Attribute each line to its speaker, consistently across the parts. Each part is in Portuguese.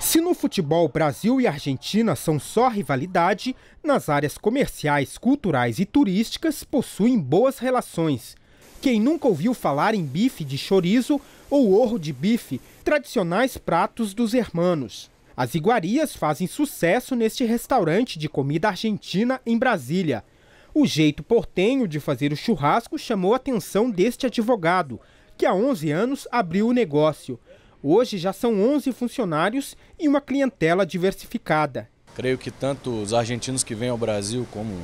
Speaker 1: Se no futebol Brasil e Argentina são só rivalidade, nas áreas comerciais, culturais e turísticas possuem boas relações. Quem nunca ouviu falar em bife de chorizo ou orro de bife, tradicionais pratos dos hermanos. As iguarias fazem sucesso neste restaurante de comida argentina em Brasília. O jeito portenho de fazer o churrasco chamou a atenção deste advogado, que há 11 anos abriu o negócio. Hoje já são 11 funcionários e uma clientela diversificada.
Speaker 2: Creio que tanto os argentinos que vêm ao Brasil como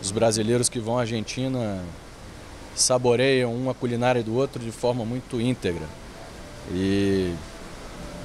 Speaker 2: os brasileiros que vão à Argentina saboreiam uma culinária do outro de forma muito íntegra. E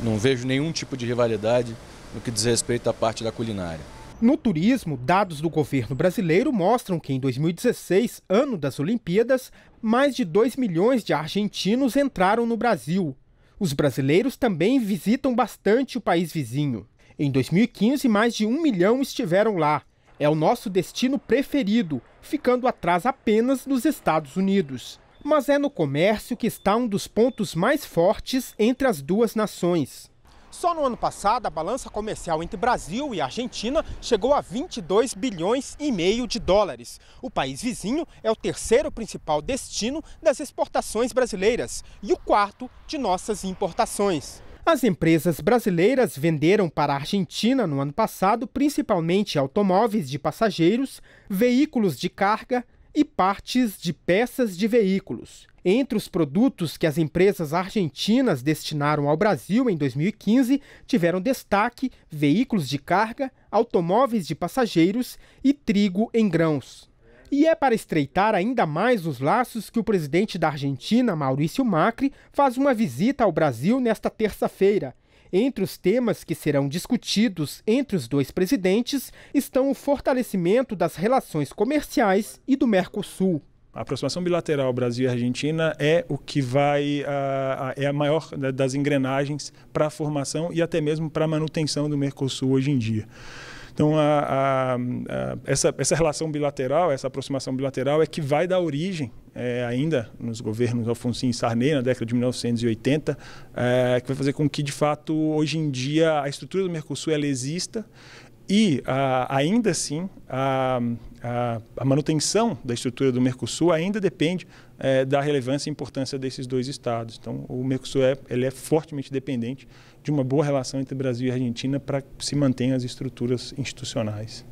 Speaker 2: não vejo nenhum tipo de rivalidade no que diz respeito à parte da culinária.
Speaker 1: No turismo, dados do governo brasileiro mostram que em 2016, ano das Olimpíadas, mais de 2 milhões de argentinos entraram no Brasil, os brasileiros também visitam bastante o país vizinho. Em 2015, mais de um milhão estiveram lá. É o nosso destino preferido, ficando atrás apenas dos Estados Unidos. Mas é no comércio que está um dos pontos mais fortes entre as duas nações. Só no ano passado, a balança comercial entre Brasil e Argentina chegou a 22 bilhões e meio de dólares. O país vizinho é o terceiro principal destino das exportações brasileiras e o quarto de nossas importações. As empresas brasileiras venderam para a Argentina no ano passado principalmente automóveis de passageiros, veículos de carga e partes de peças de veículos. Entre os produtos que as empresas argentinas destinaram ao Brasil em 2015, tiveram destaque veículos de carga, automóveis de passageiros e trigo em grãos. E é para estreitar ainda mais os laços que o presidente da Argentina, Maurício Macri, faz uma visita ao Brasil nesta terça-feira. Entre os temas que serão discutidos entre os dois presidentes estão o fortalecimento das relações comerciais e do
Speaker 3: Mercosul. A aproximação bilateral Brasil e Argentina é o que vai a, a, é a maior das engrenagens para a formação e até mesmo para a manutenção do Mercosul hoje em dia. Então, a, a, essa, essa relação bilateral, essa aproximação bilateral é que vai dar origem, é, ainda nos governos Alfonsín e Sarney, na década de 1980, é, que vai fazer com que, de fato, hoje em dia, a estrutura do Mercosul ela exista e, ah, ainda assim, a, a, a, manutenção da estrutura do Mercosul ainda depende eh, da relevância e importância desses dois estados. Então, o Mercosul é, ele é fortemente dependente de uma boa relação entre Brasil e Argentina para que se mantenham as estruturas institucionais.